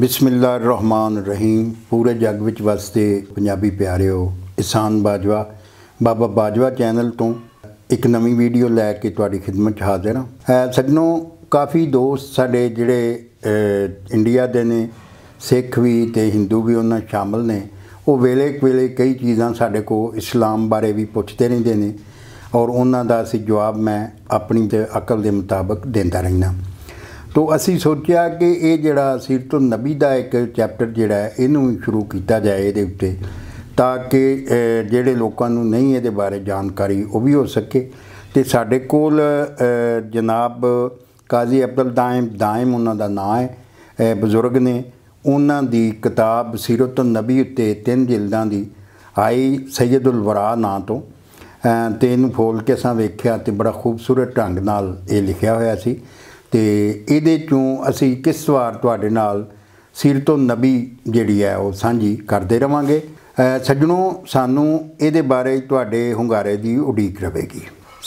ਬਿਸਮਿਲ੍ਲਾ ਰਹਿਮਾਨ ਰਹੀਮ ਪੂਰੇ ਜੱਗ ਵਿੱਚ ਵਸਦੇ ਪੰਜਾਬੀ ਪਿਆਰਿਓ ਇਸਾਨ ਬਾਜਵਾ ਬਾਬਾ ਬਾਜਵਾ ਚੈਨਲ ਤੋਂ ਇੱਕ ਨਵੀਂ ਵੀਡੀਓ ਲੈ ਕੇ ਤੁਹਾਡੀ ਖਿਦਮਤ ਹਾਜ਼ਰ ਹਾਂ ਸਜਣੋ ਕਾਫੀ ਦੋਸਤ ਸਾਡੇ ਜਿਹੜੇ ਇੰਡੀਆ ਦੇ ਨੇ ਸਿੱਖ ਵੀ ਤੇ ਹਿੰਦੂ ਵੀ ਉਹਨਾਂ ਸ਼ਾਮਲ ਨੇ ਉਹ ਵੇਲੇ ਵੇਲੇ ਕਈ ਚੀਜ਼ਾਂ ਸਾਡੇ ਕੋ ਇਸਲਾਮ ਬਾਰੇ ਵੀ ਪੁੱਛਦੇ ਰਹਿੰਦੇ ਨੇ ਔਰ ਉਹਨਾਂ ਦਾ ਅਸੀਂ ਜਵਾਬ ਮੈਂ ਆਪਣੀ ਅਕਲ ਦੇ ਮੁਤਾਬਕ ਦਿੰਦਾ ਰਹਿਣਾ ਤੋਂ ਅਸੀਂ ਸੋਚਿਆ ਕਿ ਇਹ ਜਿਹੜਾ ਸੀਰਤ ਨਬੀ ਦਾ ਇੱਕ ਚੈਪਟਰ ਜਿਹੜਾ ਇਹਨੂੰ ਸ਼ੁਰੂ ਕੀਤਾ ਜਾਏ ਇਹਦੇ ਉੱਤੇ ਤਾਂ ਕਿ ਜਿਹੜੇ ਲੋਕਾਂ ਨੂੰ ਨਹੀਂ ਇਹਦੇ ਬਾਰੇ ਜਾਣਕਾਰੀ ਉਹ ਵੀ ਹੋ ਸਕੇ ਤੇ ਸਾਡੇ ਕੋਲ ਜਨਾਬ ਕਾਜ਼ੀ ਅਬਦੁਲ ਦਾਇਮ ਦਾਇਮ ਉਹਨਾਂ ਦਾ ਨਾਮ ਹੈ ਬਜ਼ੁਰਗ ਨੇ ਉਹਨਾਂ ਦੀ ਕਿਤਾਬ ਸਿਰਤੁਨ ਨਬੀ ਉੱਤੇ ਤਿੰਨ ਜਿਲਦਾਂ ਦੀ ਆਈ ਸੈਯਦੁਲ ਵਰਾ ਨਾਂ ਤੋਂ ਤੇ ਇਹਨੂੰ ਫੋਲ ਕੇ ਸਾਂ ਵੇਖਿਆ ਤੇ ਬੜਾ ਖੂਬਸੂਰਤ ਢੰਗ ਨਾਲ ਇਹ ਲਿਖਿਆ ਹੋਇਆ ਸੀ ਤੇ ਇਹਦੇ ਚੋਂ ਅਸੀਂ ਕਿਸ ਵਾਰ ਤੁਹਾਡੇ ਨਾਲ ਸਿਰਤੋਂ ਨਬੀ ਜਿਹੜੀ ਹੈ ਉਹ ਸਾਂਝੀ ਕਰਦੇ ਰਵਾਂਗੇ ਸੱਜਣੋ ਸਾਨੂੰ ਇਹਦੇ ਬਾਰੇ ਤੁਹਾਡੇ ਹੁੰਗਾਰੇ ਦੀ ਉਡੀਕ ਰਹੇਗੀ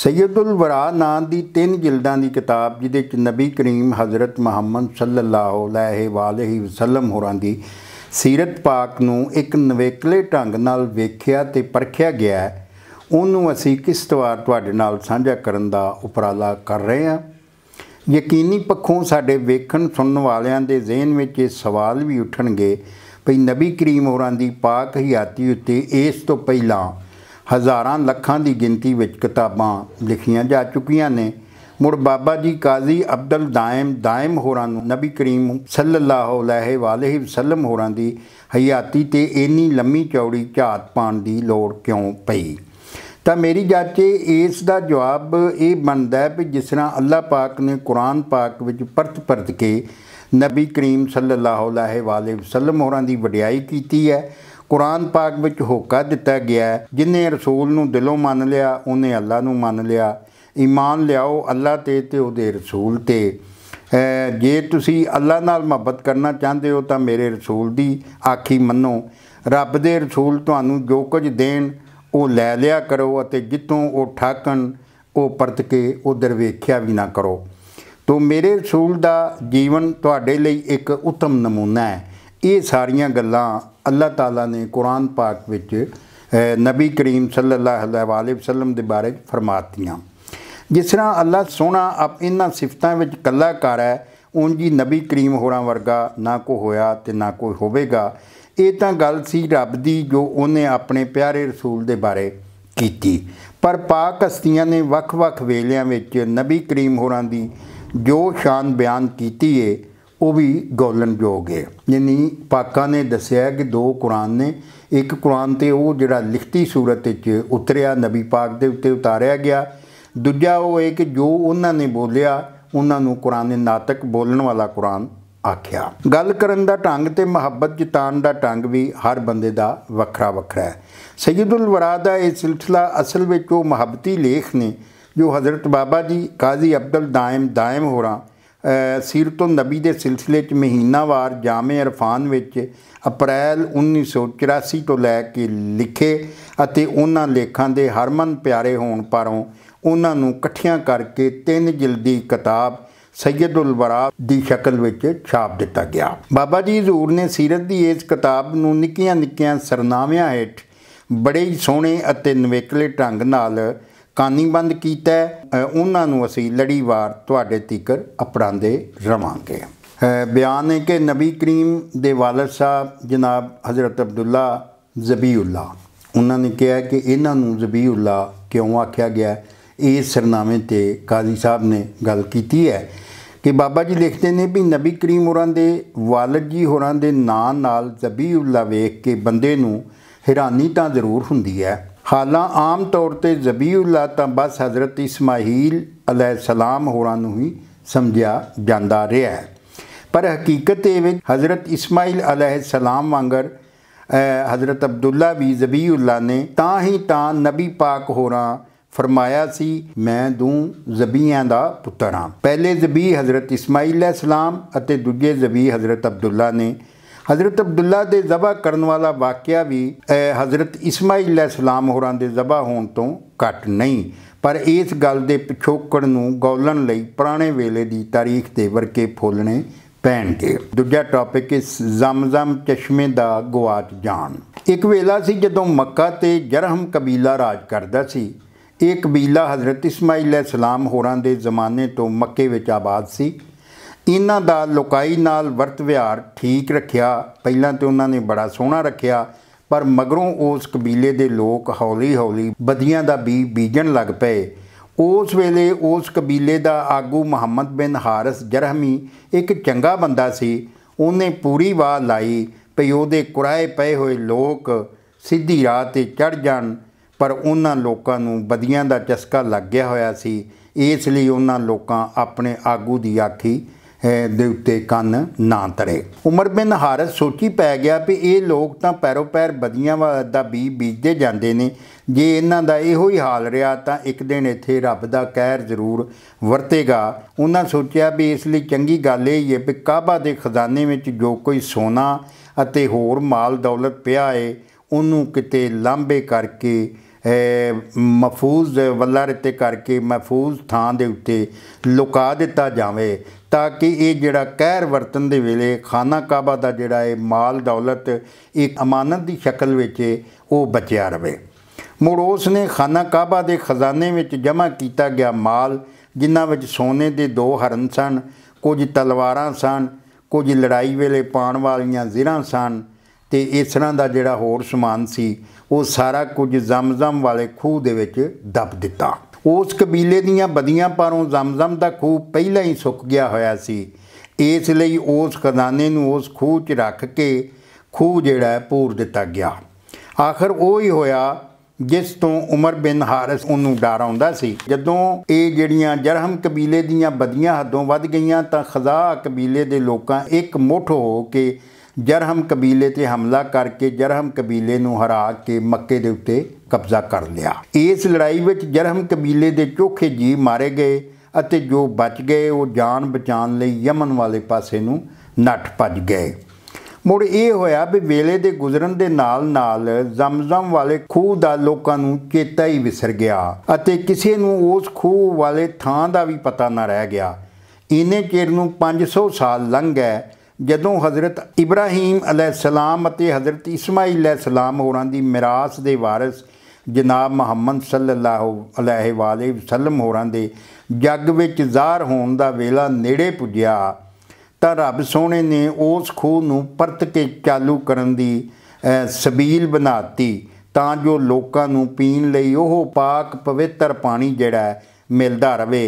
ਸੈਯਦੁਲ ਵਰਾ ਨਾਂ ਦੀ ਤਿੰਨ ਜਿਲਦਾਂ ਦੀ ਕਿਤਾਬ ਜਿਹਦੇ ਵਿੱਚ ਨਬੀ ਕਰੀਮ ਹਜ਼ਰਤ ਮੁਹੰਮਦ ਸੱਲੱਲਾਹੁ ਅਲੈਹਿ ਵਾਲਿਹਿ ਵਸੱਲਮ ਹੋਰਾਂ ਦੀ ਸੀਰਤ ਪਾਕ ਨੂੰ ਇੱਕ ਨਵੇਕਲੇ ਢੰਗ ਨਾਲ ਵੇਖਿਆ ਤੇ ਪਰਖਿਆ ਗਿਆ ਉਹਨੂੰ ਅਸੀਂ ਕਿਸ ਤਵਾਰ ਤੁਹਾਡੇ ਨਾਲ ਸਾਂਝਾ ਕਰਨ ਦਾ ਉਪਰਾਲਾ ਕਰ ਰਹੇ ਹਾਂ ਯਕੀਨੀ ਪੱਖੋਂ ਸਾਡੇ ਵੇਖਣ ਸੁਣਨ ਵਾਲਿਆਂ ਦੇ ਜ਼ਿਹਨ ਵਿੱਚ ਇਹ ਸਵਾਲ ਵੀ ਉੱਠਣਗੇ ਭਈ ਨਬੀ ਕਰੀਮ ਹੋਰਾਂ ਦੀ ਪਾਕ ਹਿਆਤੀ ਉੱਤੇ ਇਸ ਤੋਂ ਪਹਿਲਾਂ ਹਜ਼ਾਰਾਂ ਲੱਖਾਂ ਦੀ ਗਿਣਤੀ ਵਿੱਚ ਕਿਤਾਬਾਂ ਲਿਖੀਆਂ ਜਾ ਚੁੱਕੀਆਂ ਨੇ ਮੁਰ ਬਾਬਾ ਜੀ ਕਾਜ਼ੀ ਅਬਦਲ ਦਾਇਮ ਦਾਇਮ ਹੋਰਾਂ ਨੂੰ ਨਬੀ ਕਰੀਮ ਸੱਲੱਲਾਹੁ ਅਲੈਹਿ ਵਾਲਿਹਿ ਵਸੱਲਮ ਹੋਰਾਂ ਦੀ ਹਿਆਤੀ ਤੇ ਇੰਨੀ ਲੰਮੀ ਚੌੜੀ ਝਾਤ ਪਾਣ ਦੀ ਲੋੜ ਕਿਉਂ ਪਈ ਤਾਂ ਮੇਰੀ ਜਾਚੇ ਇਸ ਦਾ ਜਵਾਬ ਇਹ ਬਣਦਾ ਹੈ ਕਿ ਜਿਸ ਤਰ੍ਹਾਂ ਅੱਲਾਹ ਪਾਕ ਨੇ ਕੁਰਾਨ ਪਾਕ ਵਿੱਚ ਪਰਤ ਪਰਤ ਕੇ ਨਬੀ ਕਰੀਮ ਸੱਲੱਲਾਹੁ ਅਲੈਹਿ ਵਾਲੇ ਵਸੱਲਮ ਹੋਰਾਂ ਦੀ ਵਡਿਆਈ ਕੀਤੀ ਹੈ ਕੁਰਾਨ ਪਾਕ ਵਿੱਚ ਹੋਕਾ ਦਿੱਤਾ ਗਿਆ ਜਿਨੇ ਰਸੂਲ ਨੂੰ ਦਿਲੋਂ ਮੰਨ ਲਿਆ ਉਹਨੇ ਅੱਲਾਹ ਨੂੰ ਮੰਨ ਲਿਆ ਈਮਾਨ ਲਿਆਓ ਅੱਲਾਹ ਤੇ ਤੇ ਉਹਦੇ ਰਸੂਲ ਤੇ ਜੇ ਤੁਸੀਂ ਅੱਲਾਹ ਨਾਲ ਮੁਹੱਬਤ ਕਰਨਾ ਚਾਹੁੰਦੇ ਹੋ ਤਾਂ ਮੇਰੇ ਰਸੂਲ ਦੀ ਆਖੀ ਮੰਨੋ ਰੱਬ ਦੇ ਰਸੂਲ ਤੁਹਾਨੂੰ ਜੋ ਕੁਝ ਦੇਣ ਉਹ ਲੈ ਲਿਆ ਕਰੋ ਅਤੇ ਜਿੱਥੋਂ ਉਹ ਠਾਕਣ ਉਹ ਪਰਤ ਕੇ ਉਧਰ ਵੇਖਿਆ ਵੀ ਨਾ ਕਰੋ ਤੋਂ ਮੇਰੇ ਰਸੂਲ ਦਾ ਜੀਵਨ ਤੁਹਾਡੇ ਲਈ ਇੱਕ ਉੱਤਮ ਨਮੂਨਾ ਹੈ ਇਹ ਸਾਰੀਆਂ ਗੱਲਾਂ ਅੱਲਾਹ ਤਾਲਾ ਨੇ ਕੁਰਾਨ ਪਾਕ ਵਿੱਚ ਨਬੀ ਕਰੀਮ ਸੱਲੱਲਾਹੁ ਅਲੈਹਿ ਵਸੱਲਮ ਦੇ ਬਾਰੇ ਫਰਮਾਤੀਆਂ ਜਿਸ ਤਰ੍ਹਾਂ ਅੱਲਾਹ ਸੋਹਣਾ ਆਪ ਇਹਨਾਂ ਸਿਫਤਾਂ ਵਿੱਚ ਕੱਲਾ ਕਰ ਹੈ ਉਂਝ ਹੀ ਨਬੀ ਕਰੀਮ ਹੋਰਾਂ ਵਰਗਾ ਨਾ ਕੋ ਹੋਇਆ ਤੇ ਨਾ ਕੋਈ ਹੋਵੇਗਾ ਇਹ ਤਾਂ ਗੱਲ ਸੀ ਰੱਬ ਦੀ ਜੋ ਉਹਨੇ ਆਪਣੇ ਪਿਆਰੇ ਰਸੂਲ ਦੇ ਬਾਰੇ ਕੀਤੀ ਪਰ ਪਾਕ ਹਸਤੀਆਂ ਨੇ ਵੱਖ-ਵੱਖ ਵੇਲਿਆਂ ਵਿੱਚ ਨਬੀ ਕਰੀਮ ਹੋਰਾਂ ਦੀ ਜੋ ਸ਼ਾਨ ਬਿਆਨ ਕੀਤੀ ਏ ਉਹ ਵੀ ਗੌਲਨਯੋਗ ਏ ਯਾਨੀ ਪਾਕਾਂ ਨੇ ਦੱਸਿਆ ਕਿ ਦੋ ਕੁਰਾਨ ਨੇ ਇੱਕ ਕੁਰਾਨ ਤੇ ਉਹ ਜਿਹੜਾ ਲਿਖਤੀ ਸੂਰਤ ਵਿੱਚ ਉਤਰਿਆ ਨਬੀ ਪਾਕ ਦੇ ਉੱਤੇ ਉਤਾਰਿਆ ਗਿਆ ਦੂਜਾ ਉਹ ਏ ਕਿ ਜੋ ਉਹਨਾਂ ਨੇ ਬੋਲਿਆ ਉਹਨਾਂ ਨੂੰ ਕੁਰਾਨ ਨਾਤਕ ਬੋਲਣ ਵਾਲਾ ਕੁਰਾਨ ਆਖਿਆ ਗੱਲ ਕਰਨ ਦਾ ਢੰਗ ਤੇ ਮੁਹੱਬਤ ਜਿਤਾਨ ਦਾ ਢੰਗ ਵੀ ਹਰ ਬੰਦੇ ਦਾ ਵੱਖਰਾ ਵੱਖਰਾ ਹੈ ਸੈਯਦੁਲ ਵਰਾ ਦਾ ਇਹ ਸਿਲਸਿਲਾ ਅਸਲ ਵਿੱਚ ਉਹ ਮੁਹੱਬਤੀ ਲੇਖ ਨੇ ਜੋ ਹਜ਼ਰਤ ਬਾਬਾ ਜੀ ਕਾਜ਼ੀ ਅਬਦੁਲ ਦਾਇਮ ਦਾਇਮ ਹੋਰਾ ਸੀਰਤੁਨ ਨਬੀ ਦੇ ਸਿਲਸਿਲੇ 'ਚ ਮਹੀਨਾਵਾਰ ਜਾਮੇ ਅਰਫਾਨ ਵਿੱਚ ਅਪ੍ਰੈਲ 1984 ਤੋਂ ਲੈ ਕੇ ਲਿਖੇ ਅਤੇ ਉਹਨਾਂ ਲੇਖਾਂ ਦੇ ਹਰਮਨ ਪਿਆਰੇ ਹੋਣ ਪਰੋਂ ਉਹਨਾਂ ਨੂੰ ਇਕੱਠਿਆਂ ਕਰਕੇ ਤਿੰਨ ਜਿਲਦੀ ਕਿਤਾਬ ਸੈਯਦੁਲ ਬਰਾ ਦੀ ਸ਼ਕਲ ਵਿੱਚ ਛਾਪ ਦਿੱਤਾ ਗਿਆ ਬਾਬਾ ਜੀ ਹਜ਼ੂਰ ਨੇ ਸੀਰਤ ਦੀ ਇਸ ਕਿਤਾਬ ਨੂੰ ਨਿੱਕੀਆਂ ਨਿੱਕੀਆਂ ਸਰਨਾਵਿਆਂ ਹੇਠ ਬੜੇ ਹੀ ਸੋਹਣੇ ਅਤੇ ਨਵੇਕਲੇ ਢੰਗ ਨਾਲ ਕਾਨੀਬੰਦ ਕੀਤਾ ਉਹਨਾਂ ਨੂੰ ਅਸੀਂ ਲੜੀਵਾਰ ਤੁਹਾਡੇ ਤੀਕਰ ਅਪਣਾਉਂਦੇ ਰਵਾਂਗੇ ਬਿਆਨ ਹੈ ਕਿ ਨਬੀ ਕਰੀਮ ਦੇ ਵਾਲਦ ਸਾਹਿਬ ਜਨਾਬ حضرت ਅਬਦੁੱਲਾ ਜ਼ਬੀਉੱਲਾ ਉਹਨਾਂ ਨੇ ਕਿਹਾ ਕਿ ਇਹਨਾਂ ਨੂੰ ਜ਼ਬੀਉੱਲਾ ਕਿਉਂ ਆਖਿਆ ਗਿਆ ਇਹ ਸਰਨਾਮੇ ਤੇ ਕਾਜ਼ੀ ਸਾਹਿਬ ਨੇ ਗੱਲ ਕੀਤੀ ਹੈ ਕਿ ਬਾਬਾ ਜੀ ਲਿਖਦੇ ਨੇ ਵੀ ਨਬੀ ਕਰੀਮ ਹੋਰਾਂ ਦੇ ਵਾਲਿਦ ਜੀ ਹੋਰਾਂ ਦੇ ਨਾਂ ਨਾਲ ਜ਼ਬੀਹੁੱਲਾ ਵੇਖ ਕੇ ਬੰਦੇ ਨੂੰ ਹੈਰਾਨੀ ਤਾਂ ਜ਼ਰੂਰ ਹੁੰਦੀ ਹੈ ਹਾਲਾਂ ਆਮ ਤੌਰ ਤੇ ਜ਼ਬੀਹੁੱਲਾ ਤਾਂ ਬਸ ਹਜ਼ਰਤ ਇਸਮਾਹੀਲ ਅਲੈਹਿਸਲਾਮ ਹੋਰਾਂ ਨੂੰ ਹੀ ਸਮਝਿਆ ਜਾਂਦਾ ਰਿਹਾ ਪਰ ਹਕੀਕਤ ਇਹ ਵਿੱਚ حضرت ਇਸਮਾਈਲ ਅਲੈਹਿਸਲਾਮ ਵਾਂਗਰ حضرت ਅਬਦੁੱਲਾ ਵੀ ਜ਼ਬੀਹੁੱਲਾ ਨੇ ਤਾਂ ਹੀ ਤਾਂ ਨਬੀ ਪਾਕ ਹੋਰਾਂ ਫਰਮਾਇਆ ਸੀ ਮੈਂ ਦੂ ਜ਼ਬੀਆਂ ਦਾ ਪੁੱਤਰ ਹਾਂ ਪਹਿਲੇ ਜ਼ਬੀ ਹਜ਼ਰਤ ਇਸਮਾਈਲ ਸਲਾਮ ਅਤੇ ਦੂਜੇ ਜ਼ਬੀ ਹਜ਼ਰਤ ਅਬਦੁੱਲਾ ਨੇ ਹਜ਼ਰਤ ਅਬਦੁੱਲਾ ਦੇ ਜ਼ਬਾ ਕਰਨ ਵਾਲਾ ਵਾਕਿਆ ਵੀ ਹਜ਼ਰਤ ਇਸਮਾਈਲ ਸਲਾਮ ਹੋਰਾਂ ਦੇ ਜ਼ਬਾ ਹੋਣ ਤੋਂ ਘੱਟ ਨਹੀਂ ਪਰ ਇਸ ਗੱਲ ਦੇ ਪਿਛੋਕੜ ਨੂੰ ਗੌਲਣ ਲਈ ਪੁਰਾਣੇ ਵੇਲੇ ਦੀ ਤਾਰੀਖ ਤੇ ਵਰਕੇ ਫੋਲਣੇ ਪੈਣਗੇ ਦੂਜਾ ਟਾਪਿਕ ਇਸ ਜ਼ਮਜ਼ਮ ਚਸ਼ਮੇ ਦਾ ਗਵਾਚ ਜਾਣ ਇੱਕ ਵੇਲਾ ਸੀ ਜਦੋਂ ਮੱਕਾ ਤੇ ਜਰਹਮ ਕਬੀਲਾ ਰਾਜ ਕਰਦਾ ਸੀ ਇਹ ਕਬੀਲਾ اسماعیل ਇਸਮਾਈਲ السلام ਹੋਰਾਂ ਦੇ ਜ਼ਮਾਨੇ ਤੋਂ ਮੱਕੇ ਵਿੱਚ ਆਬਾਦ ਸੀ ਇਹਨਾਂ ਦਾ ਲੋਕਾਈ ਨਾਲ ਵਰਤ ਵਿਹਾਰ ਠੀਕ ਰੱਖਿਆ ਪਹਿਲਾਂ ਤੇ ਉਹਨਾਂ ਨੇ ਬੜਾ ਸੋਹਣਾ ਰੱਖਿਆ ਪਰ ਮਗਰੋਂ ਉਸ ਕਬੀਲੇ ਦੇ ਲੋਕ ਹੌਲੀ-ਹੌਲੀ ਬਦੀਆਂ ਦਾ ਬੀ ਬੀਜਣ ਲੱਗ ਪਏ ਉਸ ਵੇਲੇ ਉਸ ਕਬੀਲੇ ਦਾ ਆਗੂ ਮੁਹੰਮਦ ਬਿਨ ਹਾਰਿਸ ਜਰਹਮੀ ਇੱਕ ਚੰਗਾ ਬੰਦਾ ਸੀ ਉਹਨੇ ਪੂਰੀ ਵਾਹ ਲਾਈ ਪਈ ਉਹਦੇ ਕੁਰਾਏ ਪਏ ਹੋਏ ਲੋਕ ਸਿੱਧੀ ਰਾਹ ਤੇ ਚੜ ਜਾਣ ਪਰ ਉਹਨਾਂ ਲੋਕਾਂ ਨੂੰ ਬਦੀਆਂ ਦਾ ਚਸਕਾ ਲੱਗ ਗਿਆ ਹੋਇਆ ਸੀ ਇਸ ਲਈ ਉਹਨਾਂ ਲੋਕਾਂ ਆਪਣੇ ਆਗੂ ਦੀ ਆਖੀ ਦੇ ਉੱਤੇ ਕੰਨ ਨਾ ਤਰੇ ਉਮਰ ਬਿਨ ਹਾਰਸ ਸੋਚੀ ਪੈ ਗਿਆ ਕਿ ਇਹ ਲੋਕ ਤਾਂ ਪੈਰੋ ਪੈਰ ਬਦੀਆਂ ਦਾ ਬੀ ਬੀਜਦੇ ਜਾਂਦੇ ਨੇ ਜੇ ਇਹਨਾਂ ਦਾ ਇਹੋ ਹੀ ਹਾਲ ਰਿਹਾ ਤਾਂ ਇੱਕ ਦਿਨ ਇੱਥੇ ਰੱਬ ਦਾ ਕਹਿਰ ਜ਼ਰੂਰ ਵਰਤੇਗਾ ਉਹਨਾਂ ਸੋਚਿਆ ਵੀ ਇਸ ਲਈ ਚੰਗੀ ਗੱਲ ਇਹ ਹੈ ਕਿ ਕਾਬਾ ਦੇ ਖਜ਼ਾਨੇ ਵਿੱਚ ਜੋ ਕੋਈ ਸੋਨਾ ਅਤੇ ਹੋਰ ਮਾਲ ਦੌਲਤ ਪਿਆ ਹੈ ਉਹਨੂੰ ਕਿਤੇ ਲਾਂਬੇ ਕਰਕੇ ਮਫੂਜ਼ ਵੱਲਾ ਰਿੱਤੇ ਕਰਕੇ ਮਫੂਜ਼ ਥਾਂ ਦੇ ਉੱਤੇ ਲੁਕਾ ਦਿੱਤਾ ਜਾਵੇ ਤਾਂ ਕਿ ਇਹ ਜਿਹੜਾ ਕਹਿਰ ਵਰਤਨ ਦੇ ਵੇਲੇ ਖਾਨਾ ਕਾਬਾ ਦਾ ਜਿਹੜਾ ਇਹ ਮਾਲ ਦੌਲਤ ਇੱਕ ਅਮਾਨਤ ਦੀ ਸ਼ਕਲ ਵਿੱਚ ਉਹ ਬਚਿਆ ਰਵੇ ਮੁੜ ਉਸ ਨੇ ਖਾਨਾ ਕਾਬਾ ਦੇ ਖਜ਼ਾਨੇ ਵਿੱਚ ਜਮ੍ਹਾਂ ਕੀਤਾ ਗਿਆ ਮਾਲ ਜਿਨ੍ਹਾਂ ਵਿੱਚ ਸੋਨੇ ਦੇ ਦੋ ਹਰਨ ਸਨ ਕੁਝ ਤਲਵਾਰਾਂ ਸਨ ਕੁਝ ਲੜਾਈ ਵੇਲੇ ਪਾਣ ਵਾਲੀਆਂ ਜ਼ਿਰਾਂ ਸਨ ਤੇ ਇਸ ਤਰ੍ਹਾਂ ਦਾ ਜਿਹੜਾ ਹੋਰ ਸਮਾਨ ਸੀ ਉਹ ਸਾਰਾ ਕੁਝ ਜ਼ਮਜ਼ਮ ਵਾਲੇ ਖੂਹ ਦੇ ਵਿੱਚ ਦੱਬ ਦਿੱਤਾ ਉਸ ਕਬੀਲੇ ਦੀਆਂ ਬਦੀਆਂ ਪਰੋਂ ਜ਼ਮਜ਼ਮ ਦਾ ਖੂਹ ਪਹਿਲਾਂ ਹੀ ਸੁੱਕ ਗਿਆ ਹੋਇਆ ਸੀ ਇਸ ਲਈ ਉਸ ਖਜ਼ਾਨੇ ਨੂੰ ਉਸ ਖੂਹ 'ਚ ਰੱਖ ਕੇ ਖੂਹ ਜਿਹੜਾ ਪੂਰ ਦਿੱਤਾ ਗਿਆ ਆਖਰ ਉਹ ਹੀ ਹੋਇਆ ਜਿਸ ਤੋਂ ਉਮਰ ਬਿਨ ਹਾਰਿਸ ਉਹਨੂੰ ਡਰ ਆਉਂਦਾ ਸੀ ਜਦੋਂ ਇਹ ਜਿਹੜੀਆਂ ਜਰਹਮ ਕਬੀਲੇ ਦੀਆਂ ਬਦੀਆਂ ਹੱਦੋਂ ਵੱਧ ਗਈਆਂ ਤਾਂ ਖਜ਼ਾ ਕਬੀਲੇ ਦੇ ਲੋਕਾਂ ਇੱਕ ਮੁੱਠ ਹੋ ਕੇ ਜਰਹਮ ਕਬੀਲੇ ਤੇ ਹਮਲਾ ਕਰਕੇ ਜਰਹਮ ਕਬੀਲੇ ਨੂੰ ਹਰਾ ਕੇ ਮੱਕੇ ਦੇ ਉੱਤੇ ਕਬਜ਼ਾ ਕਰ ਲਿਆ ਇਸ ਲੜਾਈ ਵਿੱਚ ਜਰਹਮ ਕਬੀਲੇ ਦੇ ਚੋਖੇ ਜੀ ਮਾਰੇ ਗਏ ਅਤੇ ਜੋ ਬਚ ਗਏ ਉਹ ਜਾਨ ਬਚਾਉਣ ਲਈ ਯਮਨ ਵਾਲੇ ਪਾਸੇ ਨੂੰ ਨੱਠ ਭੱਜ ਗਏ ਮੁੜ ਇਹ ਹੋਇਆ ਵੀ ਵੇਲੇ ਦੇ ਗੁਜ਼ਰਨ ਦੇ ਨਾਲ-ਨਾਲ ਜ਼ਮਜ਼ਮ ਵਾਲੇ ਖੂਹ ਦਾ ਲੋਕਾਂ ਨੂੰ ਚੇਤਾ ਹੀ ਵਿਸਰ ਗਿਆ ਅਤੇ ਕਿਸੇ ਨੂੰ ਉਸ ਖੂਹ ਵਾਲੇ ਥਾਂ ਦਾ ਵੀ ਪਤਾ ਨਾ ਰਹਿ ਗਿਆ ਇਨੇ ਚਿਰ ਨੂੰ 500 ਸਾਲ ਲੰਘ ਗਏ ਜਦੋਂ ਹਜ਼ਰਤ ਇਬਰਾਹੀਮ ਸਲਾਮ ਅਤੇ ਹਜ਼ਰਤ ਇਸਮਾਈਲ ਸਲਾਮ ਹੋਰਾਂ ਦੀ ਮਿਰਾਸ ਦੇ ਵਾਰਿਸ ਜਨਾਬ ਮੁਹੰਮਦ ਸੱਲੱਲਾਹੁ ਅਲੈਹਿ ਵਾਲੇ ਵਸੱਲਮ ਹੋਰਾਂ ਦੇ ਜੱਗ ਵਿੱਚ ਜ਼ਾਹਰ ਹੋਣ ਦਾ ਵੇਲਾ ਨੇੜੇ ਪੁੱਜਿਆ ਤਾਂ ਰੱਬ ਸੋਹਣੇ ਨੇ ਉਸ ਖੂਹ ਨੂੰ ਪਰਤ ਕੇ ਚਾਲੂ ਕਰਨ ਦੀ ਸਬੀਲ ਬਣਾਤੀ ਤਾਂ ਜੋ ਲੋਕਾਂ ਨੂੰ ਪੀਣ ਲਈ ਉਹ ਪਾਕ ਪਵਿੱਤਰ ਪਾਣੀ ਜਿਹੜਾ ਮਿਲਦਾ ਰਵੇ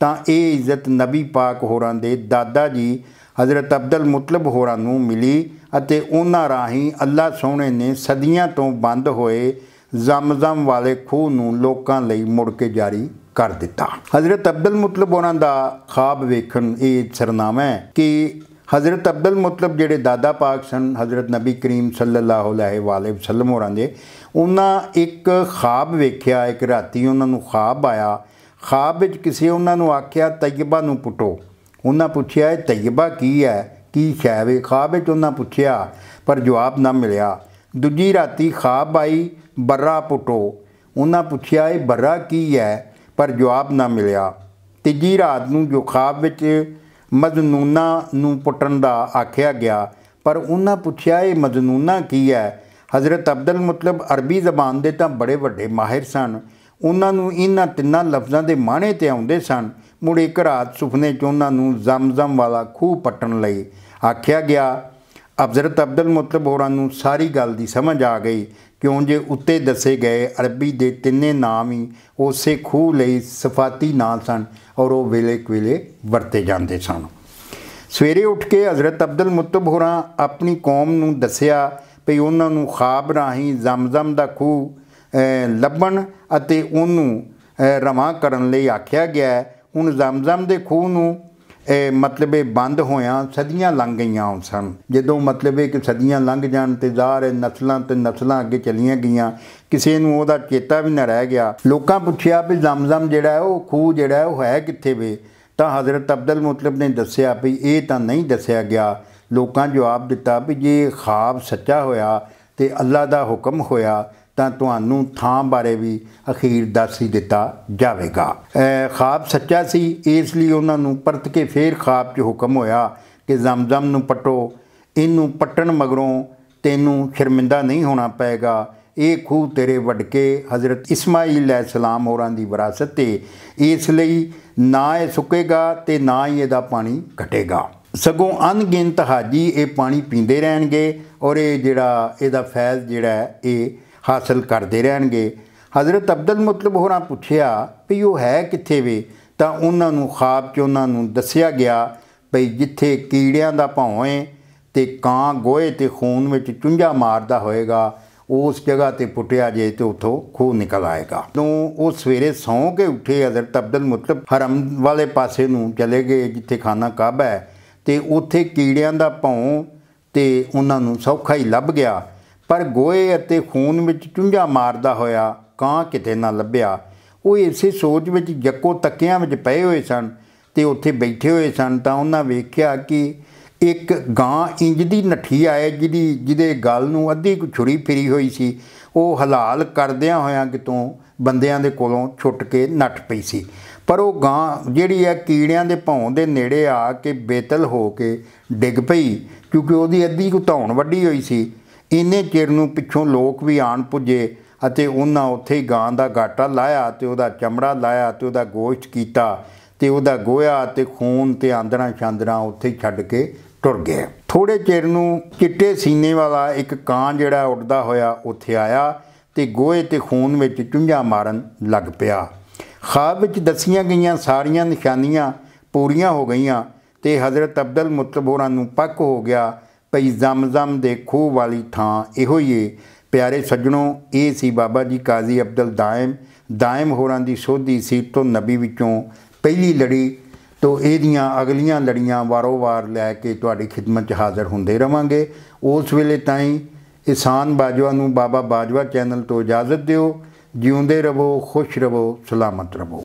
ਤਾਂ ਇਹ ਇੱਜ਼ਤ ਨਬੀ ਪਾਕ ਹੋਰਾਂ ਦੇ ਦਾਦਾ ਜੀ ਹਜ਼ਰਤ ਅਬਦਲ ਮੁਤਲਬ ਹੋਰਾਂ ਨੂੰ ਮਿਲੀ ਅਤੇ ਉਹਨਾਂ ਰਾਹੀਂ ਅੱਲਾ ਸੋਹਣੇ ਨੇ ਸਦੀਆਂ ਤੋਂ ਬੰਦ ਹੋਏ ਜ਼ਮਜ਼ਮ ਵਾਲੇ ਖੂਹ ਨੂੰ ਲੋਕਾਂ ਲਈ ਮੁੜ ਕੇ ਜਾਰੀ ਕਰ ਦਿੱਤਾ ਹਜ਼ਰਤ ਅਬਦਲ ਮੁਤਲਬ ਉਹਨਾਂ ਦਾ ਖਾਬ ਵੇਖਣ ਇਹ ਸਰਨਾਮਾ ਹੈ ਕਿ ਹਜ਼ਰਤ ਅਬਦਲ ਮੁਤਲਬ ਜਿਹੜੇ ਦਾਦਾ ਪਾਕ ਸਨ ਹਜ਼ਰਤ ਨਬੀ ਕਰੀਮ ਸੱਲੱਲਾਹੁ ਅਲੈਹਿ ਵਾਲੇ ਵਸੱਲਮ ਹੋਰਾਂ ਦੇ ਉਹਨਾਂ ਇੱਕ ਖਾਬ ਵੇਖਿਆ ਇੱਕ ਰਾਤੀ ਉਹਨਾਂ ਨੂੰ ਖਾਬ ਆਇਆ ਖਾਬ ਵਿੱਚ ਕਿਸੇ ਉਹਨਾਂ ਨੂੰ ਆਖਿਆ ਤੈਯਬਾ ਨੂੰ ਪੁੱਟੋ ਉਹਨਾਂ ਪੁੱਛਿਆ ਇਹ ਤਜਰਬਾ ਕੀ ਹੈ ਕੀ ਸ਼ੈਵੇ ਖਾਬ ਵਿੱਚ ਉਹਨਾਂ ਪੁੱਛਿਆ ਪਰ ਜਵਾਬ ਨਾ ਮਿਲਿਆ ਦੂਜੀ ਰਾਤੀ ਖਾਬ ਆਈ ਬਰਾ ਪੁੱਟੋ ਉਹਨਾਂ ਪੁੱਛਿਆ ਇਹ ਬਰਾ ਕੀ ਹੈ ਪਰ ਜਵਾਬ ਨਾ ਮਿਲਿਆ ਤੀਜੀ ਰਾਤ ਨੂੰ ਜੋ ਖਾਬ ਵਿੱਚ ਮਜਨੂਨਾ ਨੂੰ ਪੁੱਟਣ ਦਾ ਆਖਿਆ ਗਿਆ ਪਰ ਉਹਨਾਂ ਪੁੱਛਿਆ ਇਹ ਮਜਨੂਨਾ ਕੀ ਹੈ ਹਜ਼ਰਤ ਅਬਦੁਲ ਮਤਲਬ ਅਰਬੀ ਜ਼ਬਾਨ ਦੇ ਤਾਂ ਬੜੇ ਵੱਡੇ ਮਾਹਿਰ ਸਨ ਉਹਨਾਂ ਨੂੰ ਇਹਨਾਂ ਤਿੰਨਾਂ ਲਫ਼ਜ਼ਾਂ ਦੇ ਮਾਣੇ ਤੇ ਆਉਂਦੇ ਸਨ ਮੁੜ ਇੱਕ ਰਾਤ ਸੁਪਨੇ 'ਚ ਉਹਨਾਂ ਨੂੰ ਜ਼ਮਜ਼ਮ ਵਾਲਾ ਖੂਹ ਪੱਟਣ ਲਈ ਆਖਿਆ ਗਿਆ ਅਬਜ਼ਰਤ ਅਬਦੁਲ ਮੁਤਲਬ ਹੋਰਾਂ ਨੂੰ ਸਾਰੀ ਗੱਲ ਦੀ ਸਮਝ ਆ ਗਈ ਕਿਉਂ ਜੇ ਉੱਤੇ ਦੱਸੇ ਗਏ ਅਰਬੀ ਦੇ ਤਿੰਨੇ ਨਾਮ ਹੀ ਉਸੇ ਖੂਹ ਲਈ ਸਫਾਤੀ ਨਾਂ ਸਨ ਔਰ ਉਹ ਵੇਲੇ ਕੁਵੇਲੇ ਵਰਤੇ ਜਾਂਦੇ ਸਨ ਸਵੇਰੇ ਉੱਠ ਕੇ ਹਜ਼ਰਤ ਅਬਦੁਲ ਮੁਤਲਬ ਹੋਰਾਂ ਆਪਣੀ ਕੌਮ ਨੂੰ ਦੱਸਿਆ ਕਿ ਉਹਨਾਂ ਨੂੰ ਖਾਬ ਰਾਹੀਂ ਜ਼ਮਜ਼ਮ ਦਾ ਖੂਹ ਲੱਭਣ ਅਤੇ ਉਹਨੂੰ ਰਵਾ ਕਰਨ ਲਈ ਆਖਿਆ ਗਿਆ ਹੁਣ ਜ਼ਮਜ਼ਮ ਦੇ ਖੂਹ ਨੂੰ ਮਤਲਬ ਇਹ ਬੰਦ ਹੋਇਆ ਸਦੀਆਂ ਲੰਘ ਗਈਆਂ ਸਨ ਜਦੋਂ ਮਤਲਬ ਇਹ ਕਿ ਸਦੀਆਂ ਲੰਘ ਜਾਣ ਤੇ ਜ਼ਾਰ ਹੈ ਨਸਲਾਂ ਤੇ ਨਸਲਾਂ ਅੱਗੇ ਚਲੀਆਂ ਗਈਆਂ ਕਿਸੇ ਨੂੰ ਉਹਦਾ ਚੇਤਾ ਵੀ ਨਾ ਰਹਿ ਗਿਆ ਲੋਕਾਂ ਪੁੱਛਿਆ ਵੀ ਜ਼ਮਜ਼ਮ ਜਿਹੜਾ ਉਹ ਖੂਹ ਜਿਹੜਾ ਉਹ ਹੈ ਕਿੱਥੇ ਵੇ ਤਾਂ ਹਜ਼ਰਤ ਅਬਦੁਲ ਮੁਤਲਬ ਨੇ ਦੱਸਿਆ ਵੀ ਇਹ ਤਾਂ ਨਹੀਂ ਦੱਸਿਆ ਗਿਆ ਲੋਕਾਂ ਜਵਾਬ ਦਿੱਤਾ ਵੀ ਜੇ ਖਾਬ ਸੱਚਾ ਹੋਇਆ ਤੇ ਅੱਲਾ ਦਾ ਹੁਕਮ ਹੋਇਆ ਤਾਂ ਤੁਹਾਨੂੰ ਥਾਂ ਬਾਰੇ ਵੀ ਅਖੀਰ ਦੱਸ ਹੀ ਦਿੱਤਾ ਜਾਵੇਗਾ ਖਾਬ ਸੱਚਾ ਸੀ ਇਸ ਲਈ ਉਹਨਾਂ ਨੂੰ ਪਰਤ ਕੇ ਫੇਰ ਖਾਬ 'ਚ ਹੁਕਮ ਹੋਇਆ ਕਿ ਜ਼ਮਜ਼ਮ ਨੂੰ ਪਟੋ ਇਹਨੂੰ ਪਟਣ ਮਗਰੋਂ ਤੈਨੂੰ ਸ਼ਰਮਿੰਦਾ ਨਹੀਂ ਹੋਣਾ ਪਏਗਾ ਇਹ ਖੂਹ ਤੇਰੇ ਵਡਕੇ ਹਜ਼ਰਤ ਇਸਮਾਈਲ ਅਲੈਹ ਸਲਾਮ ਹੋਰਾਂ ਦੀ ਵਿਰਾਸਤ ਤੇ ਇਸ ਲਈ ਨਾ ਇਹ ਸੁੱਕੇਗਾ ਤੇ ਨਾ ਹੀ ਇਹਦਾ ਪਾਣੀ ਘਟੇਗਾ ਸਗੋਂ ਅਣਗਿਣਤ ਹਾਜੀ ਇਹ ਪਾਣੀ ਪੀਂਦੇ ਰਹਿਣਗੇ ਔਰ ਇਹ ਜਿਹੜਾ ਇਹਦਾ ਫੈਜ਼ ਜਿਹੜਾ ਇਹ ਹਾਸਲ ਕਰਦੇ ਰਹਿਣਗੇ حضرت ਅਬਦੁਲ ਮਤਲਬ ਹੋਰਾਂ ਪੁੱਛਿਆ ਕਿ ਉਹ ਹੈ ਕਿੱਥੇ ਵੇ ਤਾਂ ਉਹਨਾਂ ਨੂੰ ਖਾਬ 'ਚ ਉਹਨਾਂ ਨੂੰ ਦੱਸਿਆ ਗਿਆ ਭਈ ਜਿੱਥੇ ਕੀੜਿਆਂ ਦਾ ਭੌਂ ਹੈ ਤੇ ਕਾਂ ਗੋਏ ਤੇ ਖੂਨ ਵਿੱਚ ਚੁੰਝਾ ਮਾਰਦਾ ਹੋਏਗਾ ਉਸ ਜਗ੍ਹਾ ਤੇ ਪੁੱਟਿਆ ਜੇ ਤੇ ਉਥੋਂ ਖੂਨ ਨਿਕਲ ਆਏਗਾ ਤੋਂ ਉਹ ਸਵੇਰੇ ਸੌਂ ਕੇ ਉੱਠੇ حضرت ਅਬਦੁਲ ਮਤਲਬ ਹਰਮ ਵਾਲੇ ਪਾਸੇ ਨੂੰ ਚਲੇ ਗਏ ਜਿੱਥੇ ਖਾਨਾ ਕਾਬਾ ਹੈ ਤੇ ਉਥੇ ਕੀੜਿਆਂ ਦਾ ਭੌਂ ਤੇ ਉਹਨਾਂ ਨੂੰ ਸੌਖਾ ਹੀ ਲੱਭ ਗਿਆ ਪਰ ਗੋਏ ਅਤੇ ਖੂਨ ਵਿੱਚ ਚੁੰਝਾ ਮਾਰਦਾ ਹੋਇਆ ਕਾਂ ਕਿਤੇ ਨਾ ਲੱਭਿਆ ਉਹ ਇਸੇ ਸੋਚ ਵਿੱਚ ਜੱਕੋ ਤੱਕਿਆਂ ਵਿੱਚ ਪਏ ਹੋਏ ਸਨ ਤੇ ਉੱਥੇ ਬੈਠੇ ਹੋਏ ਸਨ ਤਾਂ ਉਹਨਾਂ ਵੇਖਿਆ ਕਿ ਇੱਕ ਗਾਂ ਇੰਜ ਦੀ ਨੱਠੀ ਆਏ ਜਿਹਦੀ ਜਿਹਦੇ ਗਲ ਨੂੰ ਅੱਧੀ ਕੁ ਛੁਰੀ ਫਿਰੀ ਹੋਈ ਸੀ ਉਹ ਹਲਾਲ ਕਰਦਿਆਂ ਹੋਇਆਂ ਕਿਤੋਂ ਬੰਦਿਆਂ ਦੇ ਕੋਲੋਂ ਛੁੱਟ ਕੇ ਨੱਠ ਪਈ ਸੀ ਪਰ ਉਹ ਗਾਂ ਜਿਹੜੀ ਹੈ ਕੀੜਿਆਂ ਦੇ ਭੌਂ ਦੇ ਨੇੜੇ ਆ ਕੇ ਬੇਤਲ ਹੋ ਕੇ ਡਿੱਗ ਪਈ ਕਿਉਂਕਿ ਉਹਦੀ ਅੱਧੀ ਕੁ ਧੌਣ ਵੱਡੀ ਹੋਈ ਸੀ ਇੰਨੇ ਚਿਰ ਨੂੰ ਪਿੱਛੋਂ ਲੋਕ ਵੀ ਆਣ ਪੁੱਜੇ ਅਤੇ ਉਹਨਾਂ ਉੱਥੇ ਹੀ ਗਾਂ ਦਾ ਗਾਟਾ ਲਾਇਆ ਤੇ ਉਹਦਾ ਚਮੜਾ ਲਾਇਆ ਤੇ ਉਹਦਾ ਗੋਸ਼ਟ ਕੀਤਾ ਤੇ ਉਹਦਾ ਗੋਹਾ ਤੇ ਖੂਨ ਤੇ ਆਂਦਣਾ ਛਾਂਦਣਾ ਉੱਥੇ ਹੀ ਛੱਡ ਕੇ ਟੁਰ ਗਏ ਥੋੜੇ ਚਿਰ ਨੂੰ ਚਿੱਟੇ ਸੀਨੇ ਵਾਲਾ ਇੱਕ ਕਾਂ ਜਿਹੜਾ ਉੱਡਦਾ ਹੋਇਆ ਉੱਥੇ ਆਇਆ ਤੇ ਗੋਹੇ ਤੇ ਖੂਨ ਵਿੱਚ ਚੁੰਝਾ ਮਾਰਨ ਲੱਗ ਪਿਆ ਖਾਬ ਵਿੱਚ ਦਸੀਆਂ ਗਈਆਂ ਸਾਰੀਆਂ ਨਿਸ਼ਾਨੀਆਂ ਪੂਰੀਆਂ ਹੋ ਗਈਆਂ ਤੇ ਹਜ਼ਰਤ ਅਬਦਲ ਮੁਤਲਬ ਹੋਰਾਂ ਨੂੰ ਪੱਕ ਹੋ ਗਿਆ ਪਈ ਜ਼ਮਜ਼ਮ ਦੇ ਖੂਹ ਵਾਲੀ ਥਾਂ ਇਹੋ ਹੀ ਏ ਪਿਆਰੇ ਸੱਜਣੋ ਇਹ ਸੀ ਬਾਬਾ ਜੀ ਕਾਜ਼ੀ ਅਬਦੁਲ ਦਾਇਮ ਦਾਇਮ ਹੋਰਾਂ ਦੀ ਸੋਧੀ ਸੀ ਤੋਂ ਨਬੀ ਵਿੱਚੋਂ ਪਹਿਲੀ ਲੜੀ ਤੋਂ ਇਹਦੀਆਂ ਅਗਲੀਆਂ ਲੜੀਆਂ ਵਾਰੋ-ਵਾਰ ਲੈ ਕੇ ਤੁਹਾਡੀ ਖਿਦਮਤ 'ਚ ਹਾਜ਼ਰ ਹੁੰਦੇ ਰਵਾਂਗੇ ਉਸ ਵੇਲੇ ਤਾਈਂ ਇਸਾਨ ਬਾਜਵਾ ਨੂੰ ਬਾਬਾ ਬਾਜਵਾ ਚੈਨਲ ਤੋਂ ਇਜਾਜ਼ਤ ਦਿਓ ਜਿਉਂਦੇ ਰਹੋ ਖੁਸ਼ ਰਹੋ ਸਲਾਮਤ ਰਹੋ